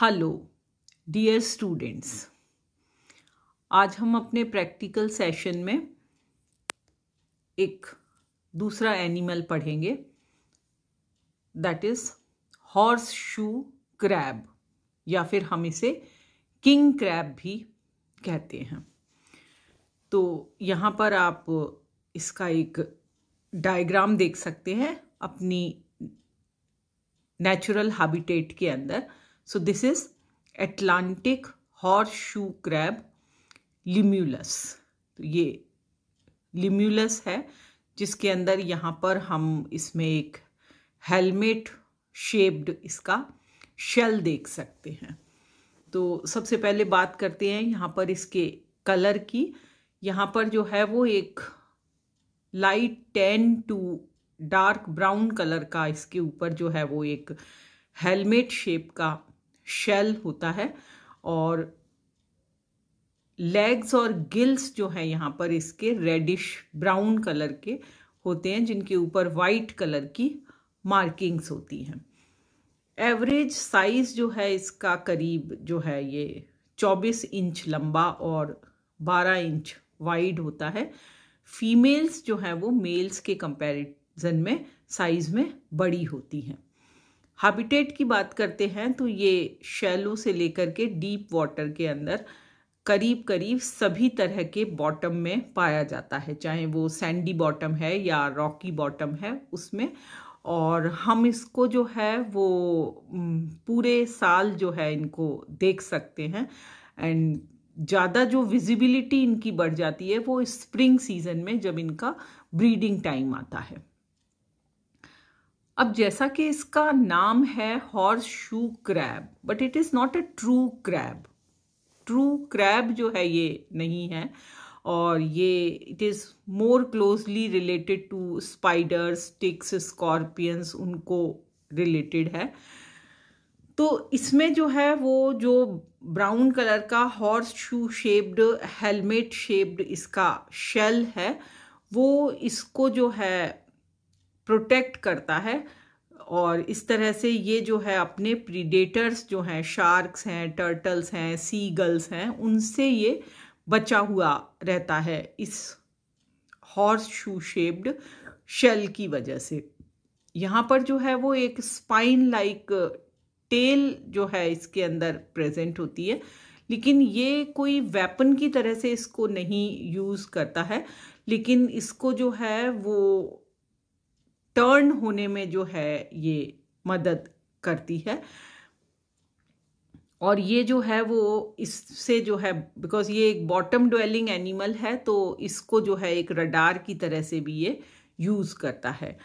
Hello dear students आज हम अपने प्रैक्टिकल सेशन में एक दूसरा एनिमल पढ़ेंगे that is horseshoe crab या फिर हम इसे किंग क्रैब भी कहते हैं तो यहाँ पर आप इसका एक डायग्राम देख सकते हैं अपनी नेचुरल हैबिटेट के अंदर So this is Atlantic horseshoe crab limulus. तो ये लिम्यूलस है जिसके अंदर यहाँ पर हम इसमें एक हेलमेट शेप्ड इसका शेल देख सकते हैं तो सबसे पहले बात करते हैं यहाँ पर इसके कलर की यहाँ पर जो है वो एक light tan to dark brown colour का इसके ऊपर जो है वो एक हेलमेट शेप का शेल होता है और लेग्स और गिल्स जो है यहाँ पर इसके रेडिश ब्राउन कलर के होते हैं जिनके ऊपर वाइट कलर की मार्किंग्स होती हैं एवरेज साइज जो है इसका करीब जो है ये 24 इंच लंबा और 12 इंच वाइड होता है फीमेल्स जो हैं वो मेल्स के कंपैरिजन में साइज में बड़ी होती हैं हैबिटेट की बात करते हैं तो ये शैलो से लेकर के डीप वाटर के अंदर करीब करीब सभी तरह के बॉटम में पाया जाता है चाहे वो सैंडी बॉटम है या रॉकी बॉटम है उसमें और हम इसको जो है वो पूरे साल जो है इनको देख सकते हैं एंड ज़्यादा जो विजिबिलिटी इनकी बढ़ जाती है वो स्प्रिंग सीजन में जब इनका ब्रीडिंग टाइम आता है अब जैसा कि इसका नाम है horseshoe crab but it is not a true crab true crab जो है ये नहीं है और ये it is more closely related to spiders ticks scorpions उनको रिलेटेड है तो इसमें जो है वो जो ब्राउन कलर का horseshoe shaped helmet shaped इसका शेल है वो इसको जो है प्रोटेक्ट करता है और इस तरह से ये जो है अपने प्रीडेटर्स जो हैं शार्क्स हैं टर्टल्स हैं सी गल्स हैं उनसे ये बचा हुआ रहता है इस हॉर्स शू शेप्ड शेल की वजह से यहाँ पर जो है वो एक स्पाइन लाइक टेल जो है इसके अंदर प्रेजेंट होती है लेकिन ये कोई वेपन की तरह से इसको नहीं यूज़ करता है लेकिन इसको जो है वो टर्न होने में जो है ये मदद करती है और ये जो है वो इससे जो है बिकॉज ये एक बॉटम ड्वेलिंग एनिमल है तो इसको जो है एक रडार की तरह से भी ये यूज़ करता है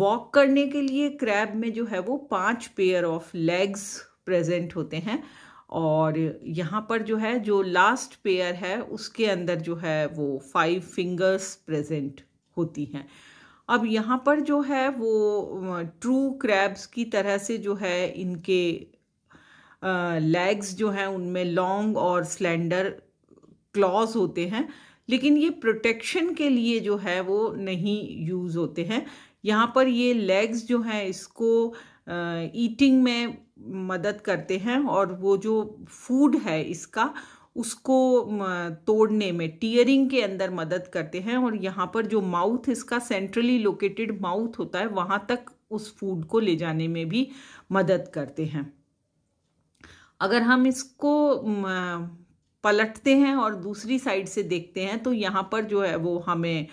वॉक करने के लिए क्रैब में जो है वो पांच पेयर ऑफ लेग्स प्रेजेंट होते हैं और यहाँ पर जो है जो लास्ट पेयर है उसके अंदर जो है वो फाइव फिंगर्स प्रेजेंट होती हैं अब यहाँ पर जो है वो ट्रू क्रैब्स की तरह से जो है इनके लेग्स जो हैं उनमें लॉन्ग और स्लेंडर क्लॉज होते हैं लेकिन ये प्रोटेक्शन के लिए जो है वो नहीं यूज़ होते हैं यहाँ पर ये लेग्स जो हैं इसको ईटिंग में मदद करते हैं और वो जो फूड है इसका उसको तोड़ने में टीयरिंग के अंदर मदद करते हैं और यहाँ पर जो माउथ इसका सेंट्रली लोकेटेड माउथ होता है वहाँ तक उस फूड को ले जाने में भी मदद करते हैं अगर हम इसको पलटते हैं और दूसरी साइड से देखते हैं तो यहाँ पर जो है वो हमें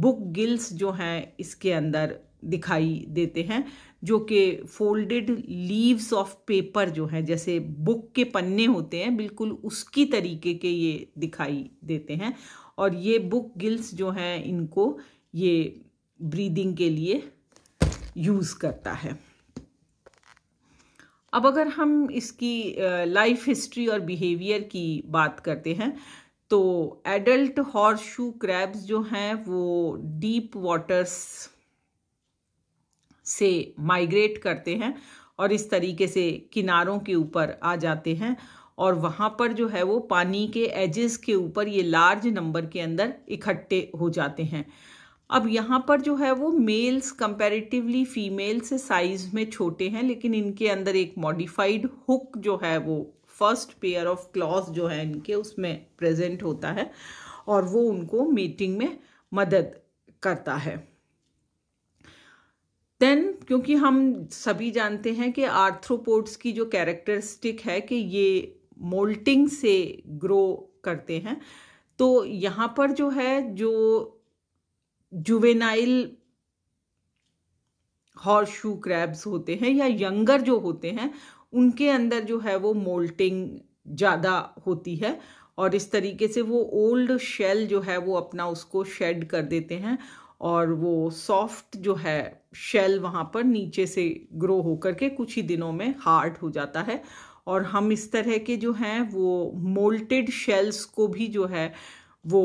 बुक गिल्स जो हैं इसके अंदर दिखाई देते हैं जो कि फोल्डेड लीव्स ऑफ पेपर जो हैं जैसे बुक के पन्ने होते हैं बिल्कुल उसकी तरीके के ये दिखाई देते हैं और ये बुक गिल्स जो हैं इनको ये ब्रीदिंग के लिए यूज़ करता है अब अगर हम इसकी लाइफ हिस्ट्री और बिहेवियर की बात करते हैं तो एडल्ट हॉर्स शू क्रैब्स जो हैं वो डीप वाटर्स से माइग्रेट करते हैं और इस तरीके से किनारों के ऊपर आ जाते हैं और वहाँ पर जो है वो पानी के एजेस के ऊपर ये लार्ज नंबर के अंदर इकट्ठे हो जाते हैं अब यहाँ पर जो है वो मेल्स कंपैरेटिवली फीमेल से साइज में छोटे हैं लेकिन इनके अंदर एक मॉडिफाइड हुक जो है वो फर्स्ट पेयर ऑफ क्लॉज जो है इनके उसमें प्रेजेंट होता है और वो उनको मीटिंग में मदद करता है देन क्योंकि हम सभी जानते हैं कि आर्थ्रोपोड्स की जो कैरेक्टरिस्टिक है कि ये मोल्टिंग से ग्रो करते हैं तो यहाँ पर जो है जो जुवेनाइल हॉर्शू क्रैब्स होते हैं या यंगर जो होते हैं उनके अंदर जो है वो मोल्टिंग ज़्यादा होती है और इस तरीके से वो ओल्ड शेल जो है वो अपना उसको शेड कर देते हैं और वो सॉफ्ट जो है शेल वहाँ पर नीचे से ग्रो होकर के कुछ ही दिनों में हार्ड हो जाता है और हम इस तरह के जो हैं वो मोल्टेड शेल्स को भी जो है वो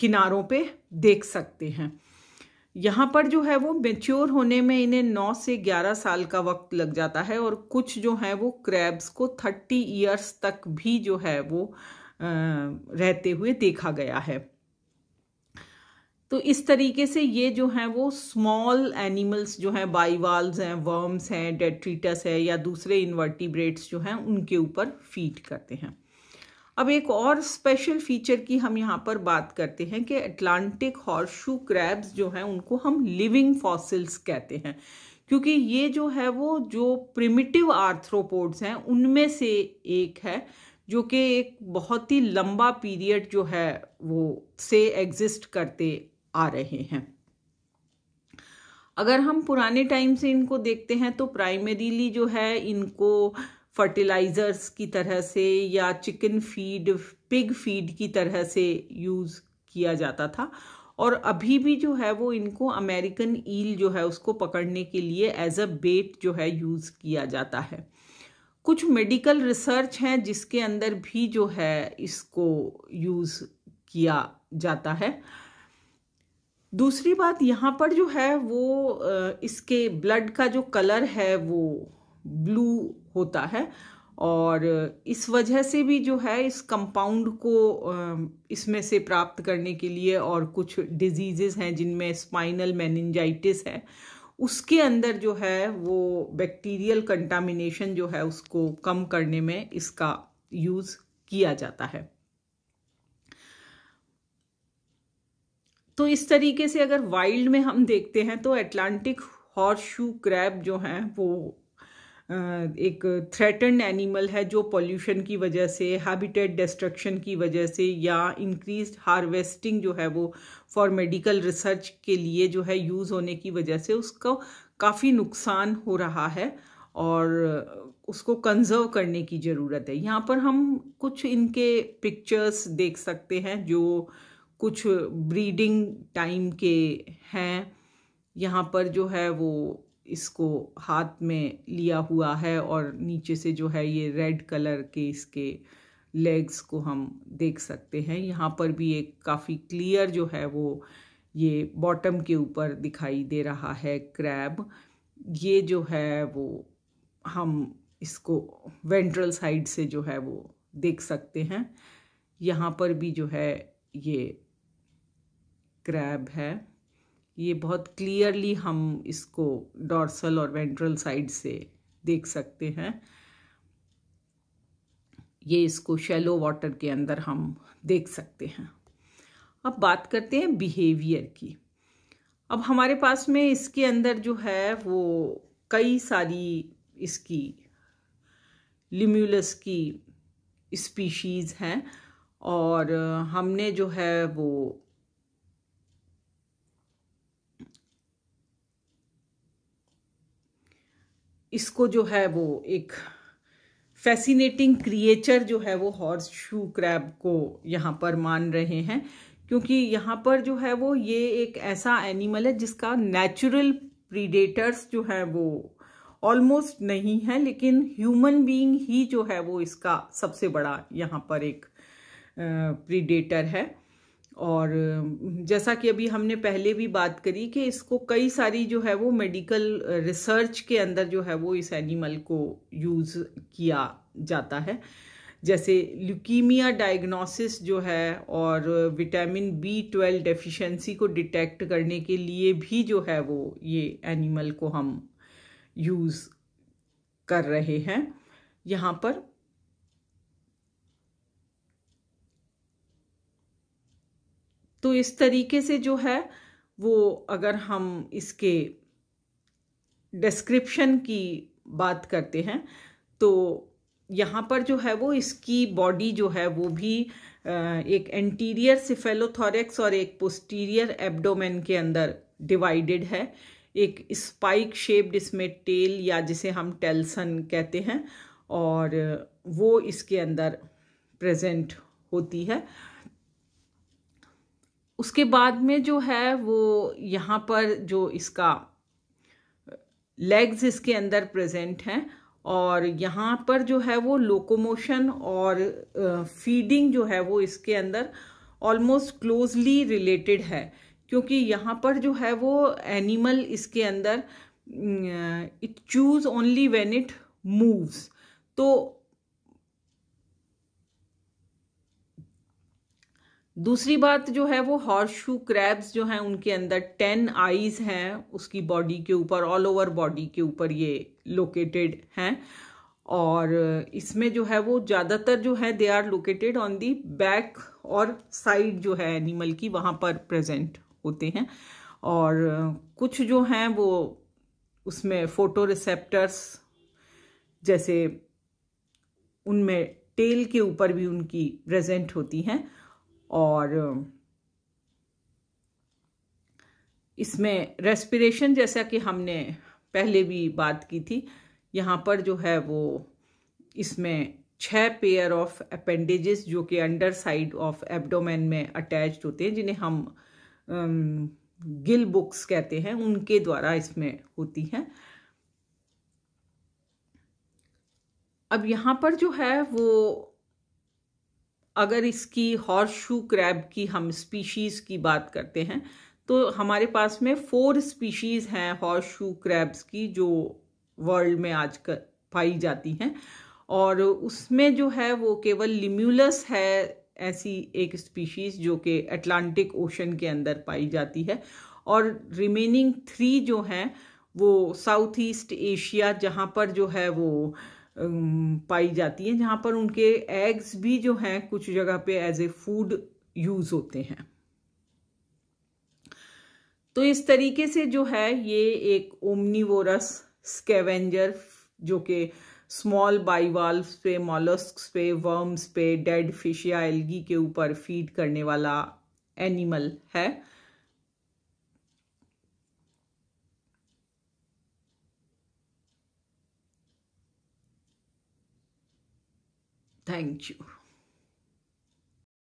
किनारों पे देख सकते हैं यहाँ पर जो है वो मेच्योर होने में इन्हें 9 से 11 साल का वक्त लग जाता है और कुछ जो है वो क्रैब्स को 30 इयर्स तक भी जो है वो रहते हुए देखा गया है तो इस तरीके से ये जो हैं वो स्मॉल एनिमल्स जो हैं बाईवाल्स हैं वर्म्स हैं डेट्रीटस है या दूसरे इन्वर्टिब्रेट्स जो हैं उनके ऊपर फीड करते हैं अब एक और स्पेशल फीचर की हम यहाँ पर बात करते हैं कि अटलांटिक हॉर्शू क्रैब्स जो हैं उनको हम लिविंग फॉसिल्स कहते हैं क्योंकि ये जो है वो जो प्रिमिटिव आर्थ्रोपोड्स हैं उनमें से एक है जो कि एक बहुत ही लंबा पीरियड जो है वो से एग्जिस्ट करते आ रहे हैं अगर हम पुराने टाइम से इनको देखते हैं तो प्राइमरीली जो है इनको फर्टिलाइज़र्स की तरह से या चिकन फीड पिग फीड की तरह से यूज़ किया जाता था और अभी भी जो है वो इनको अमेरिकन ईल जो है उसको पकड़ने के लिए एज अ बेट जो है यूज़ किया जाता है कुछ मेडिकल रिसर्च हैं जिसके अंदर भी जो है इसको यूज़ किया जाता है दूसरी बात यहाँ पर जो है वो इसके ब्लड का जो कलर है वो ब्लू होता है और इस वजह से भी जो है इस कंपाउंड को इसमें से प्राप्त करने के लिए और कुछ डिजीज़ेस हैं जिनमें स्पाइनल मैनिंजाइटिस है उसके अंदर जो है वो बैक्टीरियल कंटामिनेशन जो है उसको कम करने में इसका यूज़ किया जाता है तो इस तरीके से अगर वाइल्ड में हम देखते हैं तो एटलांटिक हॉर्स शू क्रैब जो हैं वो एक थ्रेटन एनिमल है जो पॉल्यूशन की वजह से हैबिटेट डिस्ट्रक्शन की वजह से या इंक्रीज हार्वेस्टिंग जो है वो फॉर मेडिकल रिसर्च के लिए जो है यूज़ होने की वजह से उसको काफ़ी नुकसान हो रहा है और उसको कंजर्व करने की ज़रूरत है यहाँ पर हम कुछ इनके पिक्चर्स देख सकते हैं जो कुछ ब्रीडिंग टाइम के हैं यहाँ पर जो है वो इसको हाथ में लिया हुआ है और नीचे से जो है ये रेड कलर के इसके लेग्स को हम देख सकते हैं यहाँ पर भी एक काफ़ी क्लियर जो है वो ये बॉटम के ऊपर दिखाई दे रहा है क्रैब ये जो है वो हम इसको वेंट्रल साइड से जो है वो देख सकते हैं यहाँ पर भी जो है ये क्रैब है ये बहुत क्लियरली हम इसको डॉर्सल और वेंट्रल साइड से देख सकते हैं ये इसको शैलो वाटर के अंदर हम देख सकते हैं अब बात करते हैं बिहेवियर की अब हमारे पास में इसके अंदर जो है वो कई सारी इसकी लिम्यूलस की स्पीशीज़ हैं और हमने जो है वो इसको जो है वो एक फैसिनेटिंग क्रिएचर जो है वो हॉर्स शू क्रैब को यहाँ पर मान रहे हैं क्योंकि यहाँ पर जो है वो ये एक ऐसा एनिमल है जिसका नेचुरल प्रीडेटर्स जो है वो ऑलमोस्ट नहीं है लेकिन ह्यूमन बीइंग ही जो है वो इसका सबसे बड़ा यहाँ पर एक प्रीडेटर है और जैसा कि अभी हमने पहले भी बात करी कि इसको कई सारी जो है वो मेडिकल रिसर्च के अंदर जो है वो इस एनिमल को यूज़ किया जाता है जैसे ल्यूकीमिया डायग्नोसिस जो है और विटामिन बी ट्वेल्व डेफिशिएंसी को डिटेक्ट करने के लिए भी जो है वो ये एनिमल को हम यूज़ कर रहे हैं यहाँ पर तो इस तरीके से जो है वो अगर हम इसके डिस्क्रिप्शन की बात करते हैं तो यहाँ पर जो है वो इसकी बॉडी जो है वो भी एक एंटीरियर सिफेलोथोरेक्स और एक पोस्टीरियर एब्डोमेन के अंदर डिवाइडेड है एक स्पाइक शेप्ड इसमें टेल या जिसे हम टेल्सन कहते हैं और वो इसके अंदर प्रेजेंट होती है उसके बाद में जो है वो यहाँ पर जो इसका लेग्स इसके अंदर प्रेजेंट हैं और यहाँ पर जो है वो लोकोमोशन और फीडिंग जो है वो इसके अंदर ऑलमोस्ट क्लोजली रिलेटेड है क्योंकि यहाँ पर जो है वो एनिमल इसके अंदर it chews only when it moves तो दूसरी बात जो है वो हॉर्स शू क्रैब्स जो हैं उनके अंदर टेन आईज हैं उसकी बॉडी के ऊपर ऑल ओवर बॉडी के ऊपर ये लोकेटेड हैं और इसमें जो है वो ज़्यादातर जो है they are located on the back और साइड जो है एनिमल की वहाँ पर प्रेजेंट होते हैं और कुछ जो हैं वो उसमें फोटो रिसेप्टर्स जैसे उनमें टेल के ऊपर भी उनकी प्रेजेंट होती हैं और इसमें रेस्पिरेशन जैसा कि हमने पहले भी बात की थी यहाँ पर जो है वो इसमें छह पेयर ऑफ अपेंडेजेस जो कि अंडर साइड ऑफ एब्डोमेन में अटैच्ड होते हैं जिन्हें हम गिल um, बुक्स कहते हैं उनके द्वारा इसमें होती हैं अब यहाँ पर जो है वो अगर इसकी हॉर्स शू क्रैब की हम स्पीशीज़ की बात करते हैं तो हमारे पास में फोर स्पीशीज़ हैं हॉर्स शू क्रैब्स की जो वर्ल्ड में आज कर पाई जाती हैं और उसमें जो है वो केवल लिम्यूलस है ऐसी एक स्पीशीज़ जो कि अटलांटिक ओशन के अंदर पाई जाती है और रिमेनिंग थ्री जो हैं वो साउथ ईस्ट एशिया जहाँ पर जो है वो पाई जाती है जहाँ पर उनके एग्स भी जो हैं कुछ जगह पे एज ए फूड यूज़ होते हैं तो इस तरीके से जो है ये एक ओमनीवोरस स्केवेंजर जो कि स्मॉल बाईवाल्व पे मॉलस्क पे वर्म्स पे डेड फिश या एल्गी के ऊपर फीड करने वाला एनिमल है Thank you.